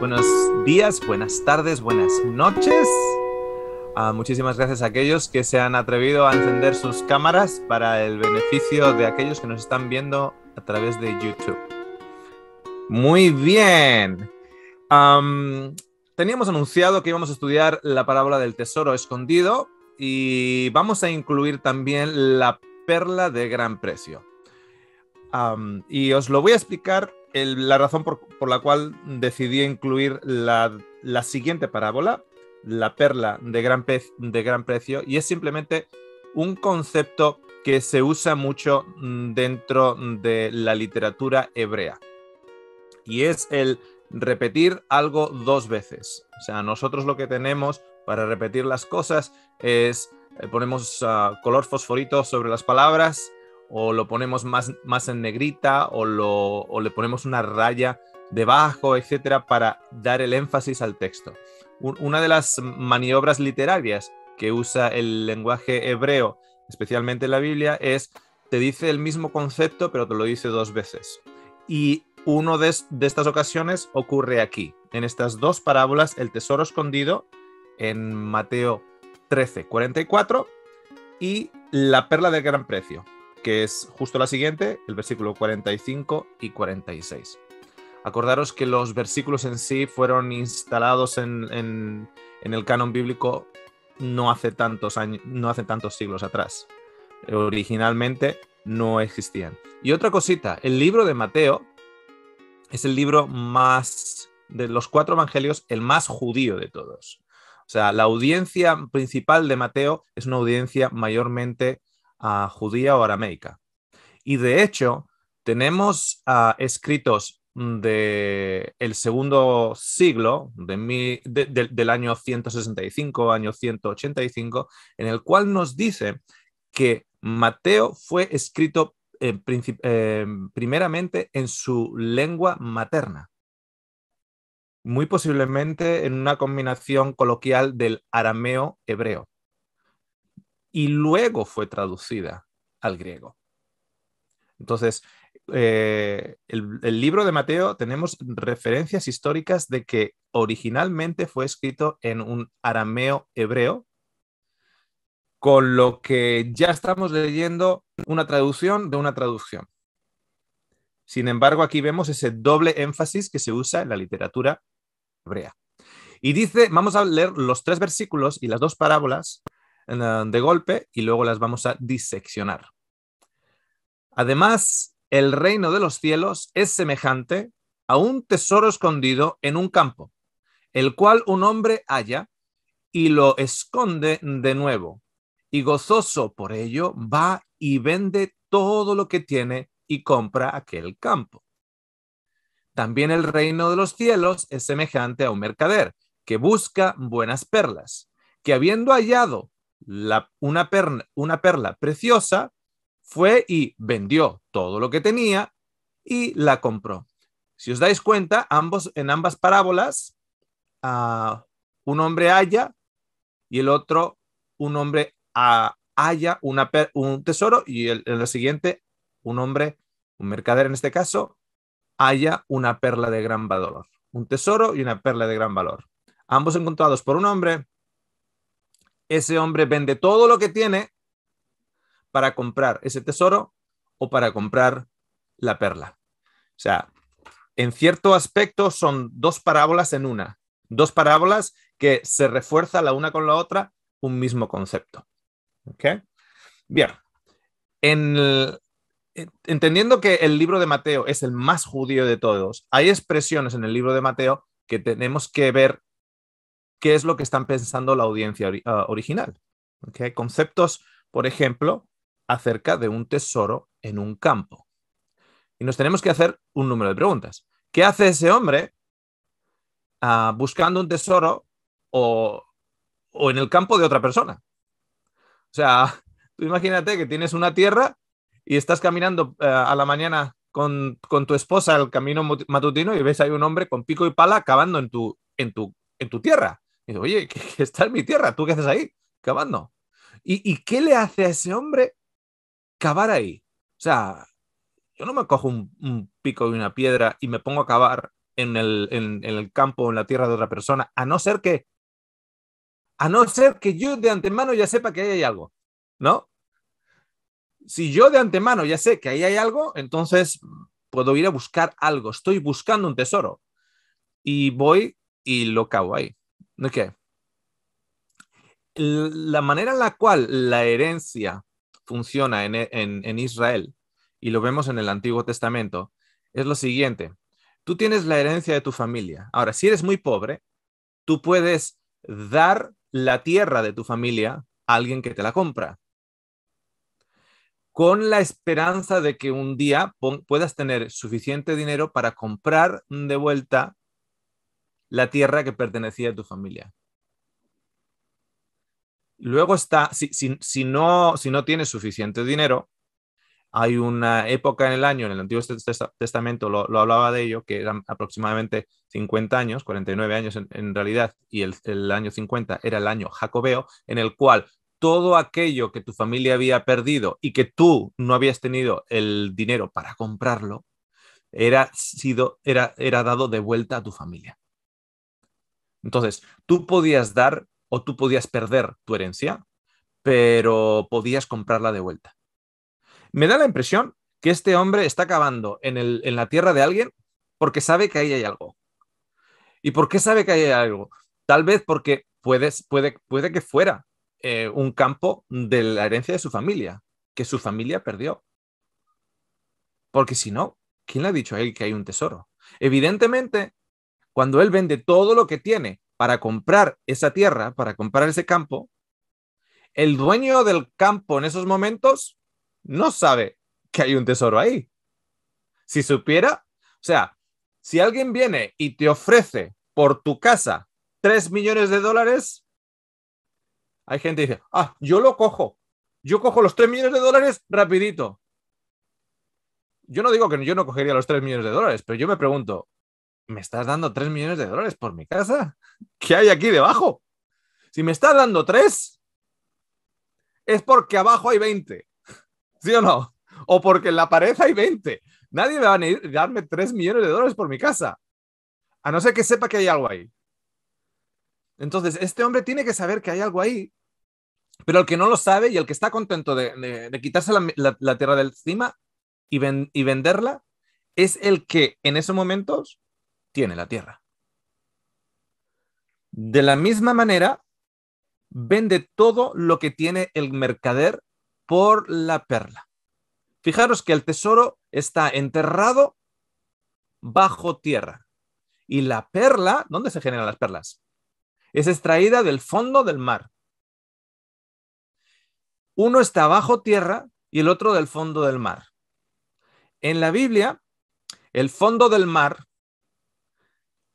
buenos días, buenas tardes, buenas noches. Ah, muchísimas gracias a aquellos que se han atrevido a encender sus cámaras para el beneficio de aquellos que nos están viendo a través de YouTube. Muy bien. teníamos anunciado que íbamos a estudiar la parábola del tesoro escondido y vamos a incluir también la perla de gran precio. y os lo voy a explicar la razón por, la cual decidí incluir la, siguiente parábola, la perla de gran, pez, de gran precio, y es simplemente un concepto que se usa mucho mm, dentro de la literatura hebrea. Y es el repetir algo dos veces. O sea, nosotros lo que tenemos para repetir las cosas es eh, ponemos ah, color fosforito sobre las palabras o lo ponemos más, en negrita o, le ponemos una raya debajo, etcétera, para dar el énfasis al texto. Una de las maniobras literarias que usa el lenguaje hebreo, especialmente la Biblia, es te dice el mismo concepto, pero te lo dice dos veces. Y uno de, de estas ocasiones ocurre aquí, en estas dos parábolas, el tesoro escondido en Mateo 13, 44 y la perla de gran precio, que es justo la siguiente, el versículo 45 y 46. Acordaros que los versículos en sí fueron instalados en, el canon bíblico no hace, tantos años, no hace tantos siglos atrás. Originalmente no existían. Y otra cosita, el libro de Mateo es el libro más de los cuatro evangelios, el más judío de todos. O sea, la audiencia principal de Mateo es una audiencia mayormente judía o arameica. Y de hecho, tenemos ah, escritos del el segundo siglo, de del año 165, año 185, en el cual nos dice que Mateo fue escrito eh, eh, primeramente en su lengua materna, muy posiblemente en una combinación coloquial del arameo-hebreo y luego fue traducida al griego. Entonces, eh, el, el, libro de Mateo tenemos referencias históricas de que originalmente fue escrito en un arameo hebreo, con lo que ya estamos leyendo una traducción de una traducción. Sin embargo, aquí vemos ese doble énfasis que se usa en la literatura hebrea. Y dice, vamos a leer los tres versículos y las dos parábolas Ah, de golpe y luego las vamos a diseccionar. Además, el reino de los cielos es semejante a un tesoro escondido en un campo, el cual un hombre halla y lo esconde de nuevo, y gozoso por ello va y vende todo lo que tiene y compra aquel campo. También el reino de los cielos es semejante a un mercader que busca buenas perlas, que habiendo hallado una, una perla preciosa, fue y vendió todo lo que tenía y la compró. Si os dais cuenta, ambos, en ambas parábolas, un hombre haya y el otro, un hombre haya un tesoro y en la siguiente, un hombre, un mercader en este caso, haya una perla de gran valor. Un tesoro y una perla de gran valor. Ambos encontrados por un hombre, ese hombre vende todo lo que tiene para comprar ese tesoro o para comprar la perla. O sea, en cierto aspecto son dos parábolas en una, dos parábolas que se refuerzan la una con la otra, un mismo concepto. ¿Okay? Bien, en entendiendo que el libro de Mateo es el más judío de todos, hay expresiones en el libro de Mateo que tenemos que ver qué es lo que están pensando la audiencia ah, original. ¿Okay? Conceptos, por ejemplo, acerca de un tesoro en un campo. Y nos tenemos que hacer un número de preguntas. ¿Qué hace ese hombre ah, buscando un tesoro o, en el campo de otra persona? O sea, tú imagínate que tienes una tierra y estás caminando ah, a la mañana con, tu esposa el camino matutino y ves ahí un hombre con pico y pala cavando en tu tierra oye, que, está en mi tierra, ¿tú qué haces ahí? Cavando. ¿Y, qué le hace a ese hombre cavar ahí? O sea, yo no me cojo un, pico y una piedra y me pongo a cavar en el, el campo o en la tierra de otra persona, a no ser que. A no ser que yo de antemano ya sepa que ahí hay algo, ¿no? Si yo de antemano ya sé que ahí hay algo, entonces puedo ir a buscar algo. Estoy buscando un tesoro. Y voy y lo cavo ahí qué La manera en la cual la herencia funciona e, en, en Israel, y lo vemos en el Antiguo Testamento, es lo siguiente. Tú tienes la herencia de tu familia. Ahora, si eres muy pobre, tú puedes dar la tierra de tu familia a alguien que te la compra, con la esperanza de que un día puedas tener suficiente dinero para comprar de vuelta la tierra que pertenecía a tu familia. Luego está, si, no, si no tienes suficiente dinero, hay una época en el año, en el Antiguo Testamento lo, hablaba de ello, que eran aproximadamente 50 años, 49 años en, realidad, y el, año 50 era el año jacobeo, en el cual todo aquello que tu familia había perdido y que tú no habías tenido el dinero para comprarlo, era, sido, era, era dado de vuelta a tu familia. Entonces, tú podías dar o tú podías perder tu herencia, pero podías comprarla de vuelta. Me da la impresión que este hombre está cavando en, la tierra de alguien porque sabe que ahí hay algo. ¿Y por qué sabe que hay algo? Tal vez porque puede, puede que fuera eh, un campo de la herencia de su familia, que su familia perdió. Porque si no, ¿quién le ha dicho a él que hay un tesoro? Evidentemente, cuando él vende todo lo que tiene para comprar esa tierra, para comprar ese campo, el dueño del campo en esos momentos no sabe que hay un tesoro ahí. Si supiera, o sea, si alguien viene y te ofrece por tu casa 3 millones de dólares, hay gente que dice, ah, yo lo cojo, yo cojo los 3 millones de dólares rapidito. Yo no digo que yo no cogería los 3 millones de dólares, pero yo me pregunto, me estás dando 3 millones de dólares por mi casa. ¿Qué hay aquí debajo? Si me estás dando 3, es porque abajo hay 20. ¿Sí o no? O porque en la pared hay 20. Nadie me va a darme 3 millones de dólares por mi casa. A no ser que sepa que hay algo ahí. Entonces, este hombre tiene que saber que hay algo ahí. Pero el que no lo sabe y el que está contento de, quitarse la, tierra del encima y venderla, es el que en esos momentos tiene la tierra. De la misma manera, vende todo lo que tiene el mercader por la perla. Fijaros que el tesoro está enterrado bajo tierra. Y la perla, ¿dónde se generan las perlas? Es extraída del fondo del mar. Uno está bajo tierra y el otro del fondo del mar. En la Biblia, el fondo del mar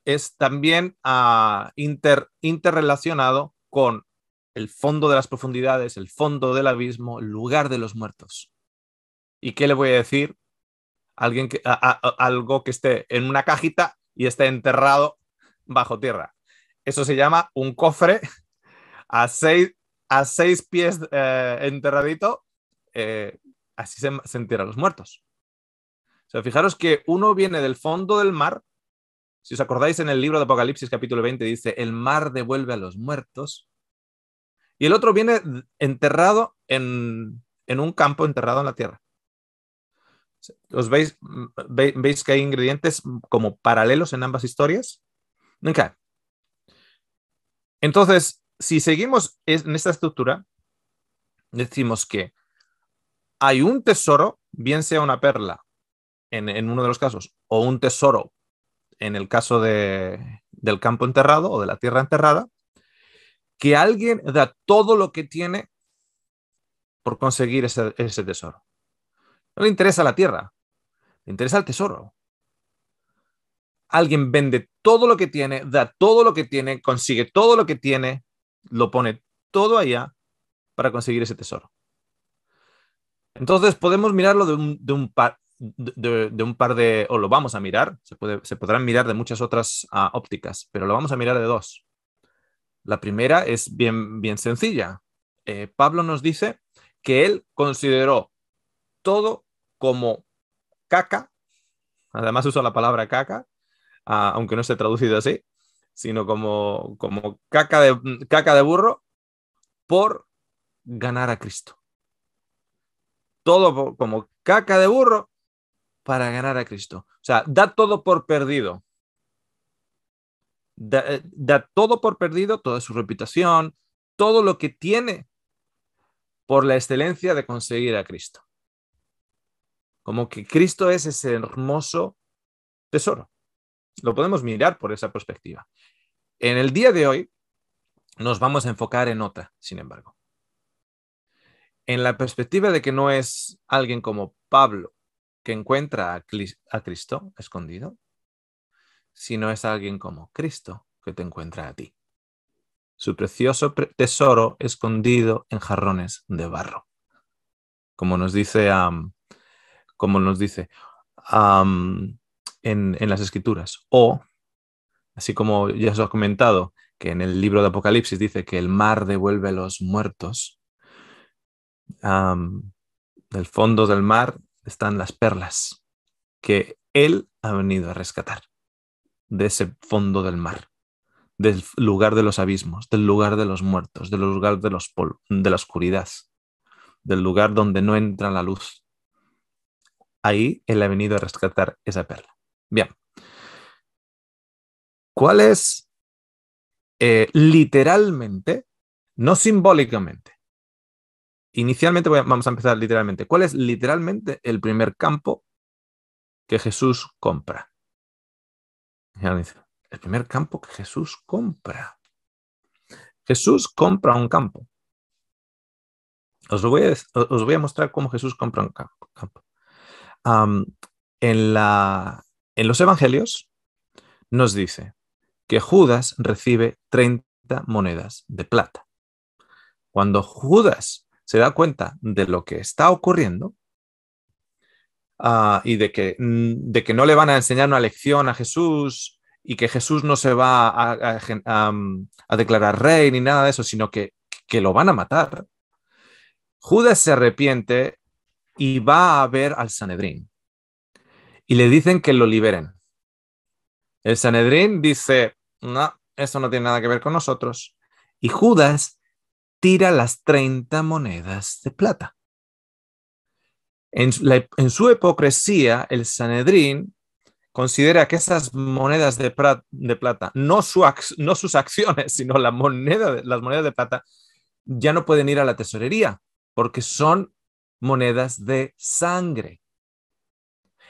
es también ah, interrelacionado con el fondo de las profundidades, el fondo del abismo, el lugar de los muertos. ¿Y qué le voy a decir? Alguien que, algo que esté en una cajita y esté enterrado bajo tierra. Eso se llama un cofre a seis, pies eh, enterradito. Eh, así se, se entierran los muertos. O fijaros que uno viene del fondo del mar si os acordáis, en el libro de Apocalipsis capítulo 20 dice, el mar devuelve a los muertos. Y el otro viene enterrado en, un campo, enterrado en la tierra. ¿Os veis, que hay ingredientes como paralelos en ambas historias? Entonces, si seguimos en esta estructura, decimos que hay un tesoro, bien sea una perla en, en, uno de los casos, o un tesoro en el caso de, del campo enterrado o de la tierra enterrada, que alguien da todo lo que tiene por conseguir ese, tesoro. No le interesa la tierra, le interesa el tesoro. Alguien vende todo lo que tiene, da todo lo que tiene, consigue todo lo que tiene, lo pone todo allá para conseguir ese tesoro. Entonces podemos mirarlo de un, de un, par, de, un par de, o lo vamos a mirar, se, puede, se podrán mirar de muchas otras ah, ópticas, pero lo vamos a mirar de dos. La primera es bien, bien sencilla. Eh, Pablo nos dice que él consideró todo como caca, además usa la palabra caca, ah, aunque no esté traducido así, sino como, como caca, de, caca de burro por ganar a Cristo. Todo como caca de burro para ganar a Cristo. O sea, da todo por perdido. Eh, da, todo por perdido, toda su reputación, todo lo que tiene por la excelencia de conseguir a Cristo. Como que Cristo es ese hermoso tesoro. Lo podemos mirar por esa perspectiva. En el día de hoy nos vamos a enfocar en otra, sin embargo. En la perspectiva de que no es alguien como Pablo que encuentra a Cristo escondido, sino es alguien como Cristo que te encuentra a ti. Su precioso tesoro escondido en jarrones de barro. Como nos dice, como nos dice en, las escrituras. O, así como ya os he comentado, que en el libro de Apocalipsis dice que el mar devuelve a los muertos, del fondo del mar están las perlas que Él ha venido a rescatar de ese fondo del mar, del lugar de los abismos, del lugar de los muertos, del lugar de, los de la oscuridad, del lugar donde no entra la luz. Ahí Él ha venido a rescatar esa perla. Bien. ¿Cuál es eh, literalmente, no simbólicamente, Inicialmente vamos a empezar literalmente. ¿Cuál es literalmente el primer campo que Jesús compra? El primer campo que Jesús compra. Jesús compra un campo. Os, voy, a, mostrar cómo Jesús compra un campo. en, en los evangelios nos dice que Judas recibe 30 monedas de plata. Cuando Judas se da cuenta de lo que está ocurriendo ah, y de que, mm, de que, no le van a enseñar una lección a Jesús y que Jesús no se va mm, a, declarar rey ni nada de eso, sino que, que lo van a matar. Judas se arrepiente y va a ver al Sanedrín. Y le dicen que lo liberen. El Sanedrín dice, no, eso no tiene nada que ver con nosotros. Y Judas tira las 30 monedas de plata. En, su hipocresía, el Sanedrín considera que esas monedas de, plata, no, sus acciones, sino las monedas de plata, ya no pueden ir a la tesorería porque son monedas de sangre.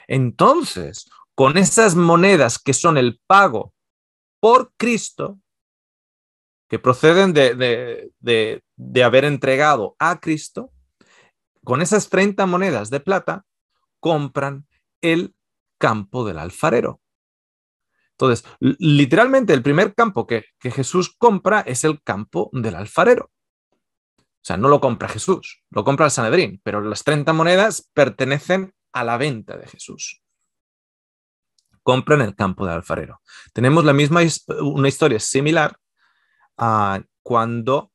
Entonces, con esas monedas que son el pago por Cristo, que proceden de, haber entregado a Cristo, con esas 30 monedas de plata compran el campo del alfarero. Entonces, literalmente el primer campo que, que, Jesús compra es el campo del alfarero. O sea, no lo compra Jesús, lo compra el Sanedrín, pero las 30 monedas pertenecen a la venta de Jesús. Compran el campo del alfarero. Tenemos la misma una historia similar cuando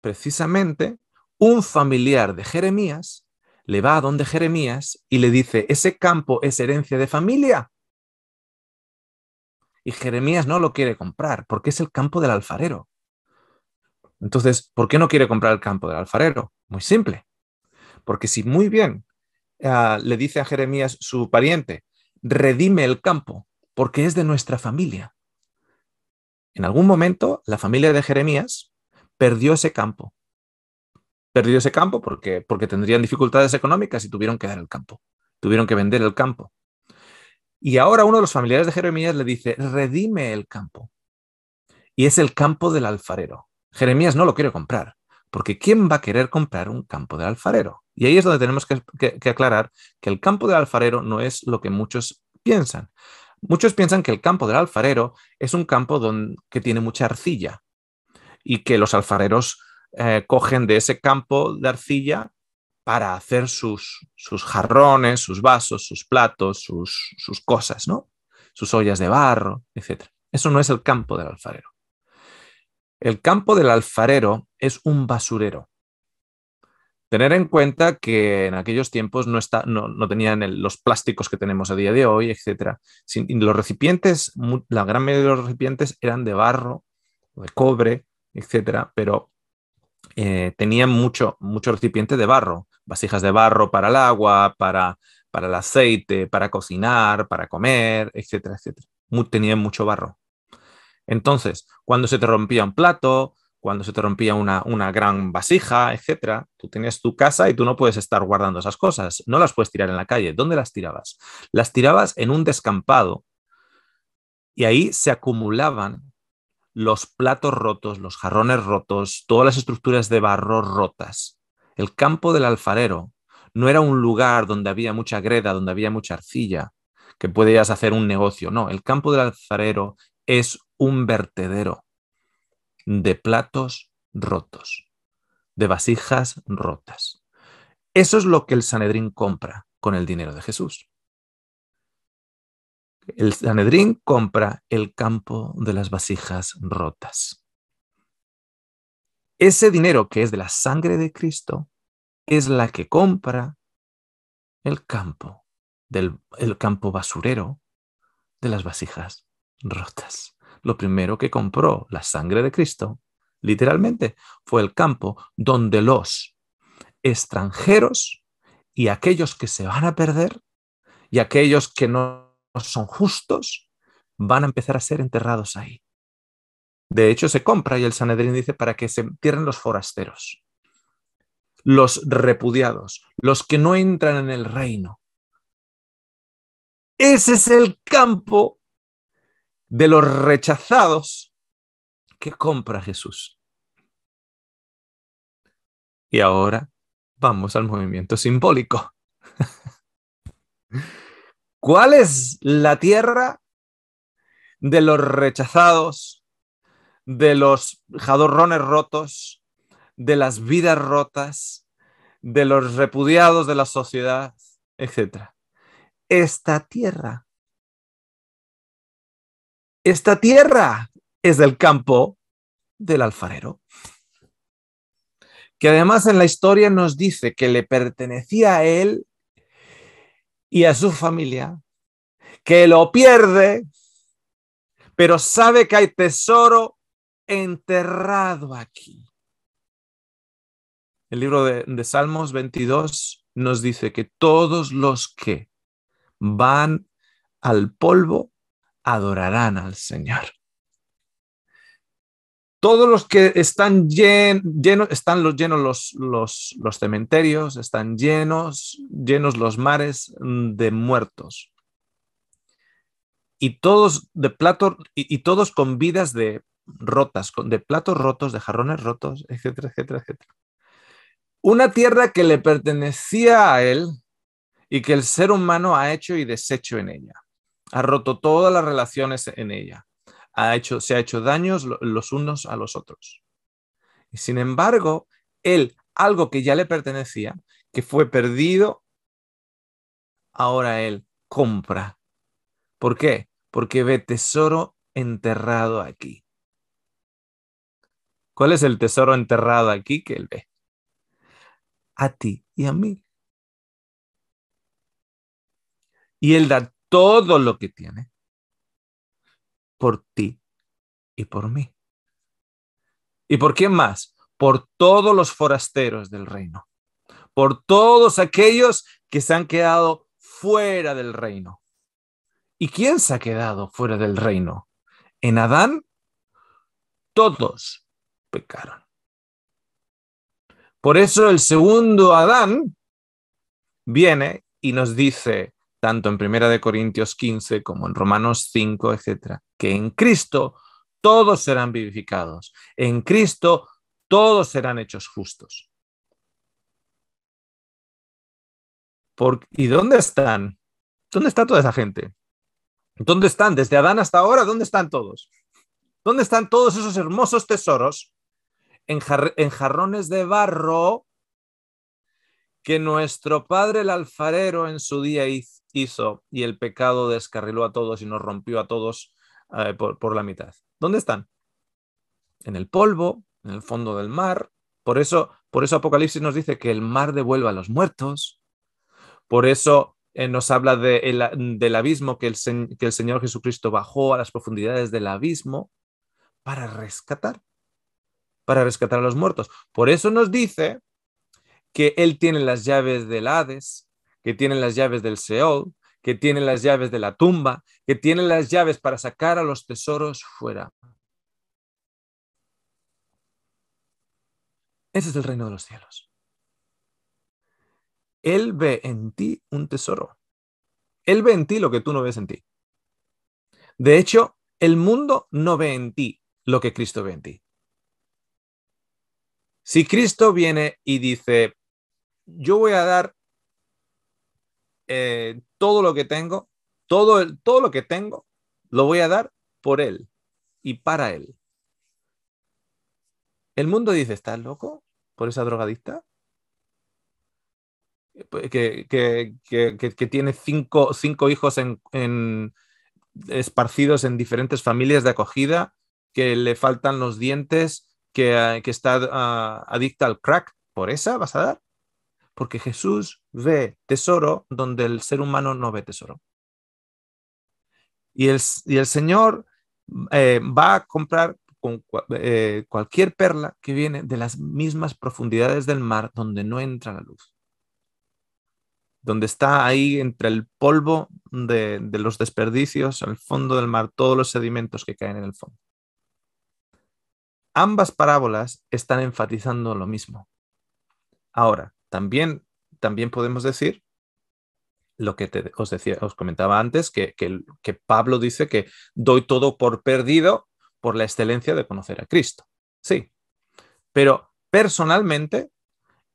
precisamente un familiar de Jeremías le va a donde Jeremías y le dice, ese campo es herencia de familia. Y Jeremías no lo quiere comprar porque es el campo del alfarero. Entonces, ¿por qué no quiere comprar el campo del alfarero? Muy simple. Porque si muy bien ah, le dice a Jeremías su pariente, redime el campo porque es de nuestra familia en algún momento la familia de Jeremías perdió ese campo. Perdió ese campo porque, porque tendrían dificultades económicas y tuvieron que dar el campo. Tuvieron que vender el campo. Y ahora uno de los familiares de Jeremías le dice, redime el campo. Y es el campo del alfarero. Jeremías no lo quiere comprar, porque ¿quién va a querer comprar un campo del alfarero? Y ahí es donde tenemos que, que aclarar que el campo del alfarero no es lo que muchos piensan. Muchos piensan que el campo del alfarero es un campo que tiene mucha arcilla y que los alfareros eh, cogen de ese campo de arcilla para hacer sus, jarrones, sus vasos, sus platos, sus, cosas, ¿no? Sus ollas de barro, etc. Eso no es el campo del alfarero. El campo del alfarero es un basurero. Tener en cuenta que en aquellos tiempos no, no, tenían los plásticos que tenemos a día de hoy, etc. los recipientes, la gran mayoría de los recipientes eran de barro, de cobre, etc. Pero eh, tenían mucho, mucho recipiente de barro, vasijas de barro para el agua, para, el aceite, para cocinar, para comer, etcétera, etcétera. tenían mucho barro. Entonces, cuando se te rompía un plato, cuando se te rompía una, una gran vasija, etcétera, tú tenías tu casa y tú no puedes estar guardando esas cosas, no las puedes tirar en la calle. ¿Dónde las tirabas? Las tirabas en un descampado y ahí se acumulaban los platos rotos, los jarrones rotos, todas las estructuras de barro rotas. El campo del alfarero no era un lugar donde había mucha greda, donde había mucha arcilla, que podías hacer un negocio. No, el campo del alfarero es un vertedero de platos rotos, de vasijas rotas. Eso es lo que el Sanedrín compra con el dinero de Jesús. El Sanedrín compra el campo de las vasijas rotas. Ese dinero que es de la sangre de Cristo es la que compra el campo, del, el campo basurero de las vasijas rotas lo primero que compró la sangre de Cristo, literalmente, fue el campo donde los extranjeros y aquellos que se van a perder y aquellos que no son justos van a empezar a ser enterrados ahí. De hecho, se compra y el Sanedrín dice para que se entierren los forasteros, los repudiados, los que no entran en el reino. Ese es el campo de los rechazados que compra Jesús. Y ahora vamos al movimiento simbólico. ¿Cuál es la tierra de los rechazados, de los jadorrones rotos, de las vidas rotas, de los repudiados de la sociedad, etcétera? Esta tierra esta tierra es del campo del alfarero, que además en la historia nos dice que le pertenecía a él y a su familia, que lo pierde, pero sabe que hay tesoro enterrado aquí. El libro de, Salmos 22 nos dice que todos los que van al polvo adorarán al Señor. Todos los que están llenos, están los llenos los, los, cementerios, están llenos, llenos los mares mm, de muertos. Y todos de plato, y, todos con vidas de rotas, de platos rotos, de jarrones rotos, etcétera, etcétera, etcétera. Una tierra que le pertenecía a él y que el ser humano ha hecho y deshecho en ella ha roto todas las relaciones en ella, se ha hecho daños los unos a los otros. Y sin embargo, él, algo que ya le pertenecía, que fue perdido, ahora él compra. ¿Por qué? Porque ve tesoro enterrado aquí. ¿Cuál es el tesoro enterrado aquí que él ve? A ti y a mí. Y él da todo lo que tiene por ti y por mí. ¿Y por quién más? Por todos los forasteros del reino, por todos aquellos que se han quedado fuera del reino. ¿Y quién se ha quedado fuera del reino? En Adán, todos pecaron. Por eso el segundo Adán viene y nos dice, tanto en Primera de Corintios 15 como en Romanos 5, etcétera, que en Cristo todos serán vivificados, en Cristo todos serán hechos justos. ¿Y dónde están? ¿Dónde está toda esa gente? ¿Dónde están? Desde Adán hasta ahora, ¿dónde están todos? ¿Dónde están todos esos hermosos tesoros en jarrones de barro que nuestro padre el alfarero en su día hizo? hizo y el pecado descarriló a todos y nos rompió a todos eh, por, la mitad. ¿Dónde están? En el polvo, en el fondo del mar. Por eso, por eso Apocalipsis nos dice que el mar devuelve a los muertos. Por eso eh, nos habla del abismo, que el, que el Señor Jesucristo bajó a las profundidades del abismo para rescatar, para rescatar a los muertos. Por eso nos dice que Él tiene las llaves del Hades, que tienen las llaves del Seol, que tienen las llaves de la tumba, que tienen las llaves para sacar a los tesoros fuera. Ese es el reino de los cielos. Él ve en ti un tesoro. Él ve en ti lo que tú no ves en ti. De hecho, el mundo no ve en ti lo que Cristo ve en ti. Si Cristo viene y dice, yo voy a dar eh, todo lo que tengo, todo, todo lo que tengo, lo voy a dar por Él y para Él. El mundo dice, ¿estás loco por esa drogadicta? Eh, que, que, tiene cinco, hijos en, esparcidos en diferentes familias de acogida, que le faltan los dientes, que, eh, está ah, adicta al crack. ¿Por esa vas a dar? porque Jesús ve tesoro donde el ser humano no ve tesoro. Y el, y el Señor eh, va a comprar con eh, cualquier perla que viene de las mismas profundidades del mar donde no entra la luz, donde está ahí entre el polvo de, de los desperdicios, al fondo del mar, todos los sedimentos que caen en el fondo. Ambas parábolas están enfatizando lo mismo. Ahora, también, también podemos decir lo que os, decía, os comentaba antes, que, que, Pablo dice que doy todo por perdido por la excelencia de conocer a Cristo. Sí, pero personalmente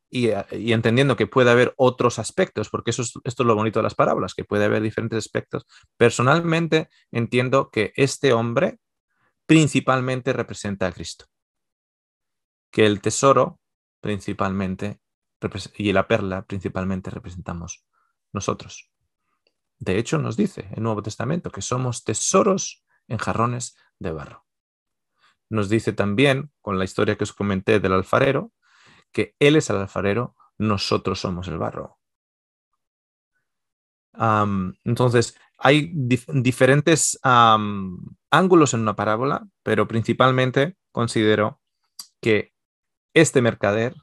y, eh, entendiendo que puede haber otros aspectos, porque eso esto es lo bonito de las parábolas, que puede haber diferentes aspectos. Personalmente entiendo que este hombre principalmente representa a Cristo, que el tesoro principalmente y la perla principalmente representamos nosotros. De hecho, nos dice el Nuevo Testamento que somos tesoros en jarrones de barro. Nos dice también, con la historia que os comenté del alfarero, que Él es el alfarero, nosotros somos el barro. entonces, hay diferentes ángulos en una parábola, pero principalmente considero que este mercader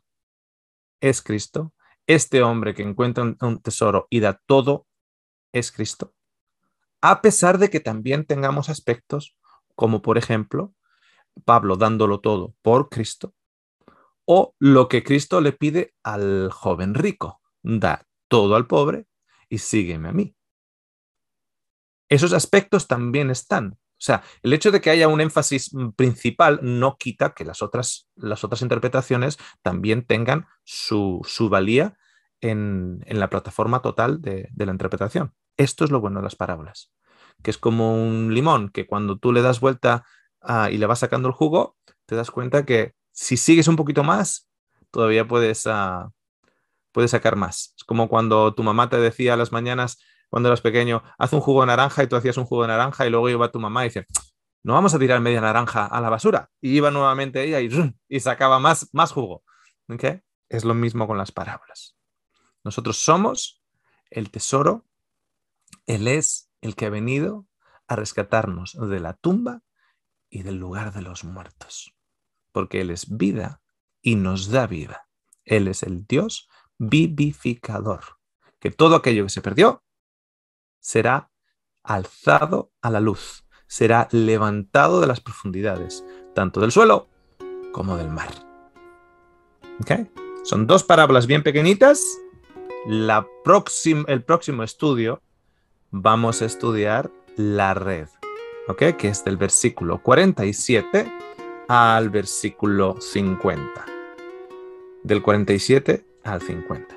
es Cristo? ¿Este hombre que encuentra un, tesoro y da todo es Cristo? A pesar de que también tengamos aspectos como, por ejemplo, Pablo dándolo todo por Cristo, o lo que Cristo le pide al joven rico, da todo al pobre y sígueme a mí. Esos aspectos también están, o sea, el hecho de que haya un énfasis mm, principal no quita que las otras, las otras interpretaciones también tengan su, valía en, la plataforma total de, la interpretación. Esto es lo bueno de las parábolas, que es como un limón que cuando tú le das vuelta ah, y le vas sacando el jugo, te das cuenta que si sigues un poquito más, todavía puedes, ah, puedes sacar más. Es como cuando tu mamá te decía a las mañanas, cuando eras pequeño, haz un jugo de naranja y tú hacías un jugo de naranja y luego iba tu mamá y dice, no vamos a tirar media naranja a la basura. Y iba nuevamente ella y, sacaba más, más jugo. ¿Okay? Es lo mismo con las parábolas. Nosotros somos el tesoro, Él es el que ha venido a rescatarnos de la tumba y del lugar de los muertos, porque Él es vida y nos da vida. Él es el Dios vivificador, que todo aquello que se perdió será alzado a la luz, será levantado de las profundidades, tanto del suelo como del mar. ¿Okay? Son dos parábolas bien pequeñitas. La el próximo estudio vamos a estudiar la red, que es del versículo 47 al versículo 50. Del 47 al 50.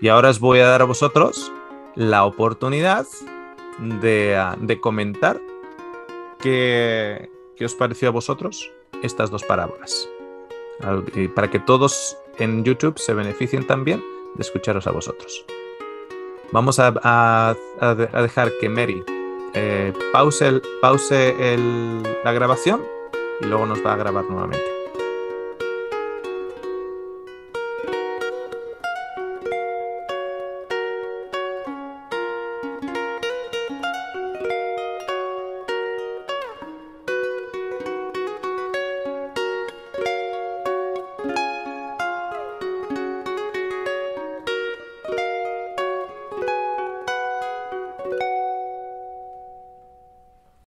Y ahora os voy a dar a vosotros la oportunidad de, ah, comentar qué, os pareció a vosotros estas dos parábolas. Para que todos en YouTube se beneficien también de escucharos a vosotros. Vamos a, dejar que Mary eh, pause, pause la grabación y luego nos va a grabar nuevamente.